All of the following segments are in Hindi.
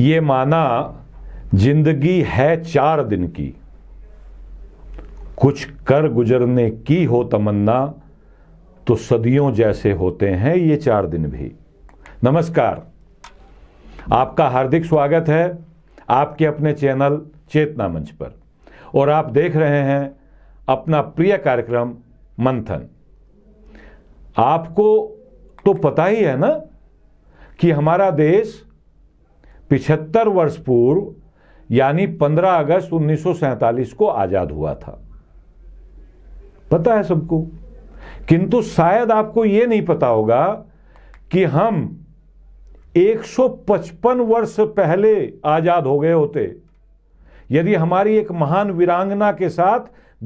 ये माना जिंदगी है चार दिन की कुछ कर गुजरने की हो तमन्ना तो सदियों जैसे होते हैं ये चार दिन भी नमस्कार आपका हार्दिक स्वागत है आपके अपने चैनल चेतना मंच पर और आप देख रहे हैं अपना प्रिय कार्यक्रम मंथन आपको तो पता ही है ना कि हमारा देश पिछहत्तर वर्ष पूर्व यानी 15 अगस्त उन्नीस को आजाद हुआ था पता है सबको किंतु शायद आपको यह नहीं पता होगा कि हम 155 वर्ष पहले आजाद हो गए होते यदि हमारी एक महान वीरांगना के साथ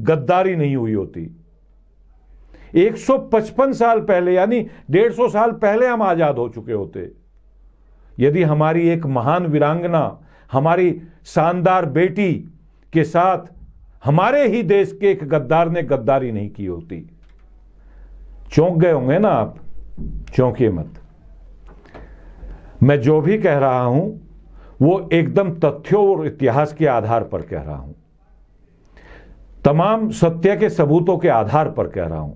गद्दारी नहीं हुई होती 155 साल पहले यानी 150 साल पहले हम आजाद हो चुके होते यदि हमारी एक महान वीरांगना हमारी शानदार बेटी के साथ हमारे ही देश के एक गद्दार ने गद्दारी नहीं की होती चौंक गए होंगे ना आप चौंकिए मत मैं जो भी कह रहा हूं वो एकदम तथ्यों और इतिहास के आधार पर कह रहा हूं तमाम सत्य के सबूतों के आधार पर कह रहा हूं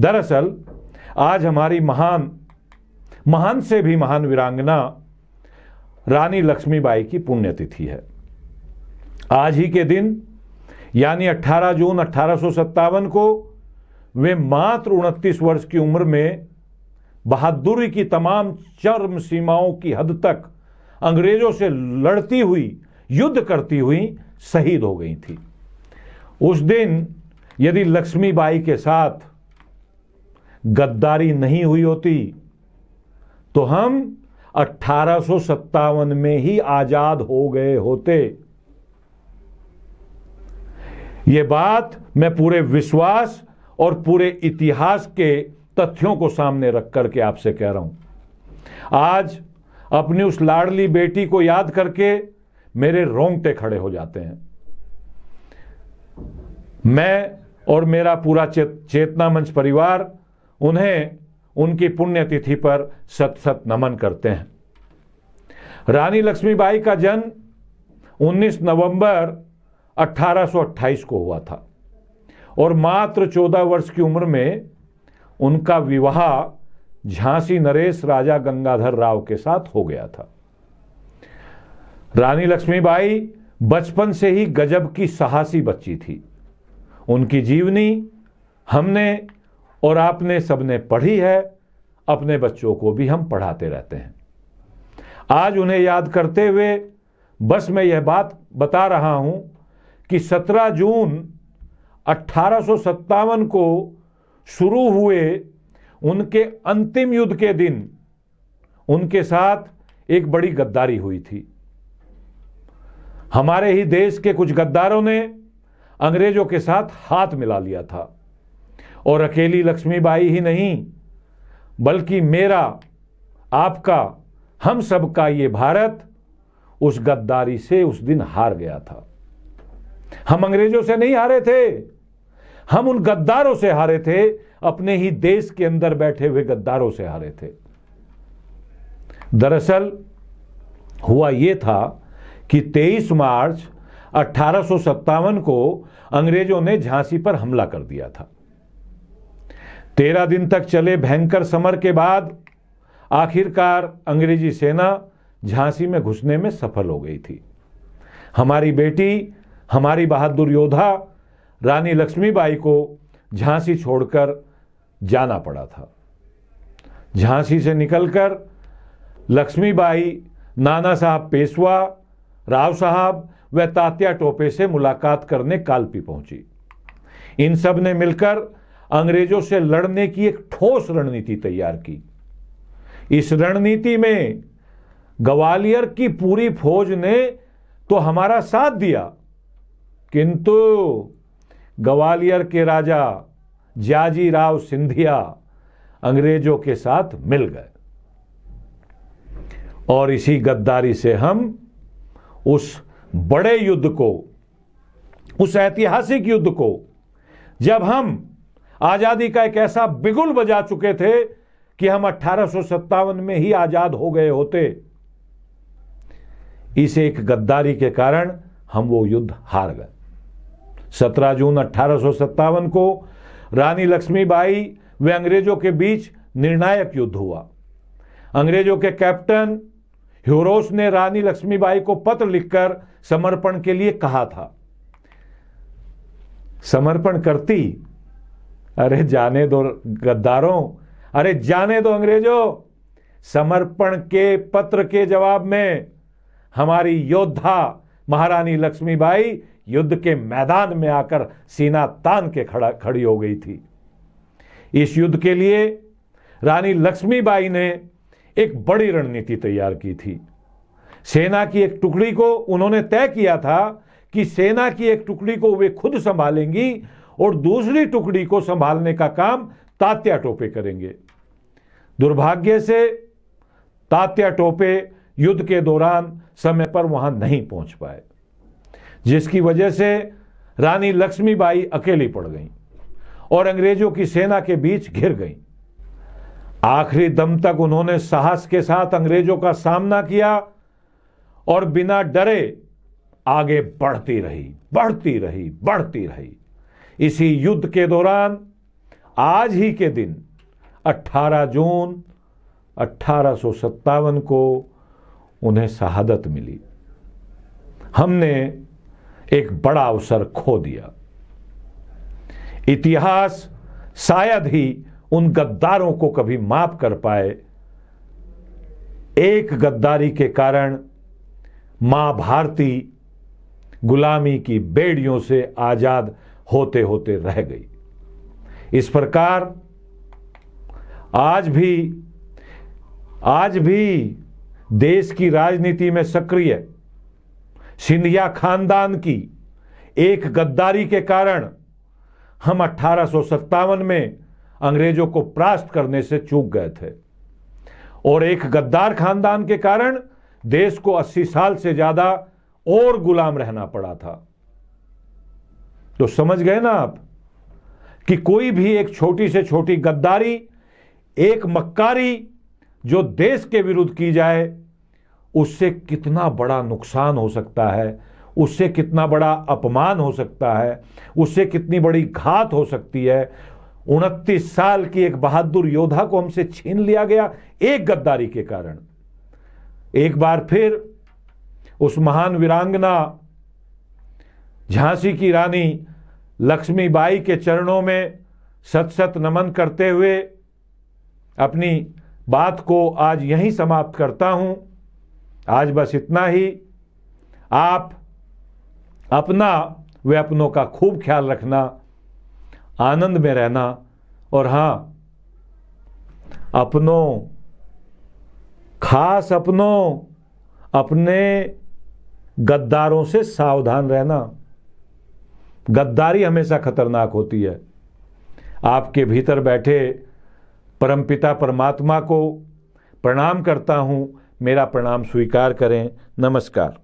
दरअसल आज हमारी महान महान से भी महान वीरांगना रानी लक्ष्मीबाई की पुण्यतिथि है आज ही के दिन यानी 18 जून अट्ठारह को वे मात्र उनतीस वर्ष की उम्र में बहादुरी की तमाम चरम सीमाओं की हद तक अंग्रेजों से लड़ती हुई युद्ध करती हुई शहीद हो गई थी उस दिन यदि लक्ष्मीबाई के साथ गद्दारी नहीं हुई होती तो हम अट्ठारह में ही आजाद हो गए होते ये बात मैं पूरे विश्वास और पूरे इतिहास के तथ्यों को सामने रख करके आपसे कह रहा हूं आज अपनी उस लाडली बेटी को याद करके मेरे रोंगटे खड़े हो जाते हैं मैं और मेरा पूरा चेतना मंच परिवार उन्हें उनकी पुण्यतिथि पर सत सत नमन करते हैं रानी लक्ष्मीबाई का जन्म 19 नवंबर 1828 को हुआ था और मात्र 14 वर्ष की उम्र में उनका विवाह झांसी नरेश राजा गंगाधर राव के साथ हो गया था रानी लक्ष्मीबाई बचपन से ही गजब की साहसी बच्ची थी उनकी जीवनी हमने और आपने सबने पढ़ी है अपने बच्चों को भी हम पढ़ाते रहते हैं आज उन्हें याद करते हुए बस मैं यह बात बता रहा हूं कि 17 जून अट्ठारह को शुरू हुए उनके अंतिम युद्ध के दिन उनके साथ एक बड़ी गद्दारी हुई थी हमारे ही देश के कुछ गद्दारों ने अंग्रेजों के साथ हाथ मिला लिया था और अकेली लक्ष्मीबाई ही नहीं बल्कि मेरा आपका हम सबका ये भारत उस गद्दारी से उस दिन हार गया था हम अंग्रेजों से नहीं हारे थे हम उन गद्दारों से हारे थे अपने ही देश के अंदर बैठे हुए गद्दारों से हारे थे दरअसल हुआ यह था कि 23 मार्च अट्ठारह को अंग्रेजों ने झांसी पर हमला कर दिया था तेरह दिन तक चले भयंकर समर के बाद आखिरकार अंग्रेजी सेना झांसी में घुसने में सफल हो गई थी हमारी बेटी हमारी बहादुर योद्धा रानी लक्ष्मीबाई को झांसी छोड़कर जाना पड़ा था झांसी से निकलकर लक्ष्मीबाई नाना साहब पेशवा राव साहब व तात्या टोपे से मुलाकात करने कालपी पहुंची इन सब ने मिलकर अंग्रेजों से लड़ने की एक ठोस रणनीति तैयार की इस रणनीति में ग्वालियर की पूरी फौज ने तो हमारा साथ दिया किंतु ग्वालियर के राजा जाजी राव सिंधिया अंग्रेजों के साथ मिल गए और इसी गद्दारी से हम उस बड़े युद्ध को उस ऐतिहासिक युद्ध को जब हम आजादी का एक ऐसा बिगुल बजा चुके थे कि हम अट्ठारह में ही आज़ाद हो गए होते इस एक गद्दारी के कारण हम वो युद्ध हार गए 17 जून अट्ठारह को रानी लक्ष्मीबाई व अंग्रेजों के बीच निर्णायक युद्ध हुआ अंग्रेजों के कैप्टन ह्यूरोस ने रानी लक्ष्मीबाई को पत्र लिखकर समर्पण के लिए कहा था समर्पण करती अरे जाने दो गद्दारों अरे जाने दो अंग्रेजों समर्पण के पत्र के जवाब में हमारी योद्धा महारानी लक्ष्मीबाई युद्ध के मैदान में आकर सीना तान के खड़ा खड़ी हो गई थी इस युद्ध के लिए रानी लक्ष्मीबाई ने एक बड़ी रणनीति तैयार की थी सेना की एक टुकड़ी को उन्होंने तय किया था कि सेना की एक टुकड़ी को वे खुद संभालेंगी और दूसरी टुकड़ी को संभालने का काम तात्या टोपे करेंगे दुर्भाग्य से तात्या टोपे युद्ध के दौरान समय पर वहां नहीं पहुंच पाए जिसकी वजह से रानी लक्ष्मीबाई अकेली पड़ गईं और अंग्रेजों की सेना के बीच घिर गईं आखिरी दम तक उन्होंने साहस के साथ अंग्रेजों का सामना किया और बिना डरे आगे बढ़ती रही बढ़ती रही बढ़ती रही इसी युद्ध के दौरान आज ही के दिन 18 जून अट्ठारह को उन्हें शहादत मिली हमने एक बड़ा अवसर खो दिया इतिहास शायद ही उन गद्दारों को कभी माफ कर पाए एक गद्दारी के कारण मां भारती गुलामी की बेड़ियों से आजाद होते होते रह गई इस प्रकार आज भी आज भी देश की राजनीति में सक्रिय सिंधिया खानदान की एक गद्दारी के कारण हम अठारह में अंग्रेजों को प्रास्त करने से चूक गए थे और एक गद्दार खानदान के कारण देश को 80 साल से ज्यादा और गुलाम रहना पड़ा था तो समझ गए ना आप कि कोई भी एक छोटी से छोटी गद्दारी एक मक्कारी जो देश के विरुद्ध की जाए उससे कितना बड़ा नुकसान हो सकता है उससे कितना बड़ा अपमान हो सकता है उससे कितनी बड़ी घात हो सकती है उनतीस साल की एक बहादुर योद्धा को हमसे छीन लिया गया एक गद्दारी के कारण एक बार फिर उस महान वीरांगना झांसी की रानी लक्ष्मीबाई के चरणों में सत सत नमन करते हुए अपनी बात को आज यहीं समाप्त करता हूं आज बस इतना ही आप अपना वे अपनों का खूब ख्याल रखना आनंद में रहना और हाँ अपनों खास अपनों अपने गद्दारों से सावधान रहना गद्दारी हमेशा खतरनाक होती है आपके भीतर बैठे परमपिता परमात्मा को प्रणाम करता हूं मेरा प्रणाम स्वीकार करें नमस्कार